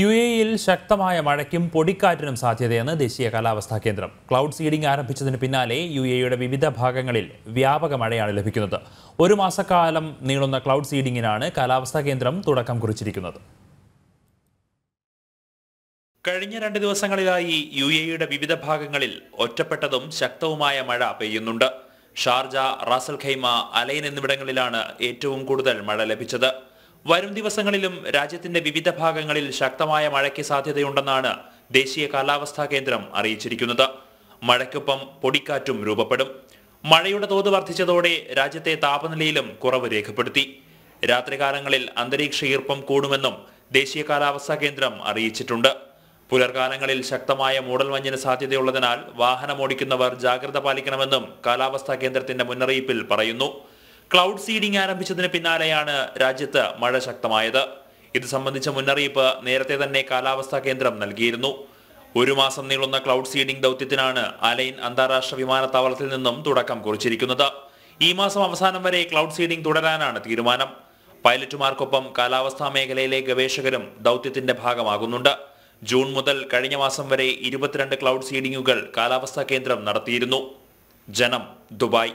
U ഇയിൽ ശക്തമായ മഴയ്ക്കും പൊടിക്കാറ്റിനും സാധ്യതയെന്ന് ദേശീയ കാലാവസ്ഥാ കേന്ദ്രം ക്ലൗഡ് സീഡിംഗ് ആരംഭിച്ചതിന് പിന്നാലെ യു എയുടെ വിവിധ ഭാഗങ്ങളിൽ വ്യാപക മഴയാണ് ലഭിക്കുന്നത് ഒരു മാസക്കാലം നീളുന്ന ക്ലൗഡ് സീഡിംഗിനാണ് കാലാവസ്ഥാ കേന്ദ്രം തുടക്കം കുറിച്ചിരിക്കുന്നത് കഴിഞ്ഞ രണ്ട് ദിവസങ്ങളിലായി യു എയുടെ വിവിധ ഭാഗങ്ങളിൽ ഒറ്റപ്പെട്ടതും ശക്തവുമായ മഴ പെയ്യുന്നുണ്ട് ഷാർജ റാസൽ ഖൈമ അലൈൻ എന്നിവിടങ്ങളിലാണ് ഏറ്റവും കൂടുതൽ മഴ ലഭിച്ചത് വരും ദിവസങ്ങളിലും രാജ്യത്തിന്റെ വിവിധ ഭാഗങ്ങളിൽ ശക്തമായ മഴയ്ക്ക് സാധ്യതയുണ്ടെന്നാണ് ദേശീയ കാലാവസ്ഥാ കേന്ദ്രം അറിയിച്ചിരിക്കുന്നത് മഴയ്ക്കൊപ്പം പൊടിക്കാറ്റും രൂപപ്പെടും മഴയുടെ തോത് വർദ്ധിച്ചതോടെ രാജ്യത്തെ താപനിലയിലും കുറവ് രേഖപ്പെടുത്തി രാത്രികാലങ്ങളിൽ അന്തരീക്ഷ ഈർപ്പം കൂടുമെന്നും ദേശീയ കാലാവസ്ഥാ കേന്ദ്രം അറിയിച്ചിട്ടുണ്ട് പുലർകാലങ്ങളിൽ ശക്തമായ മൂടൽമഞ്ഞിന് സാധ്യതയുള്ളതിനാൽ വാഹനമോടിക്കുന്നവർ ജാഗ്രത പാലിക്കണമെന്നും കാലാവസ്ഥാ കേന്ദ്രത്തിന്റെ മുന്നറിയിപ്പിൽ പറയുന്നു ക്ലൗഡ് സീഡിംഗ് ആരംഭിച്ചതിന് പിന്നാലെയാണ് രാജ്യത്ത് മഴ ശക്തമായത് ഇത് സംബന്ധിച്ച മുന്നറിയിപ്പ് നേരത്തെ തന്നെ കാലാവസ്ഥാ കേന്ദ്രം നൽകിയിരുന്നു ഒരു മാസം നീളുന്ന ക്ലൗഡ് സീഡിംഗ് ദൗത്യത്തിനാണ് അലൈൻ അന്താരാഷ്ട്ര വിമാനത്താവളത്തിൽ നിന്നും തുടക്കം കുറിച്ചിരിക്കുന്നത് ഈ മാസം അവസാനം വരെ ക്ലൗഡ് സീഡിംഗ് തുടരാനാണ് തീരുമാനം പൈലറ്റുമാർക്കൊപ്പം കാലാവസ്ഥാ മേഖലയിലെ ഗവേഷകരും ദൗത്യത്തിന്റെ ഭാഗമാകുന്നുണ്ട് ജൂൺ മുതൽ കഴിഞ്ഞ മാസം വരെ ഇരുപത്തിരണ്ട് ക്ലൗഡ് സീഡിംഗുകൾ കാലാവസ്ഥാ കേന്ദ്രം നടത്തിയിരുന്നു ജനം ദുബായ്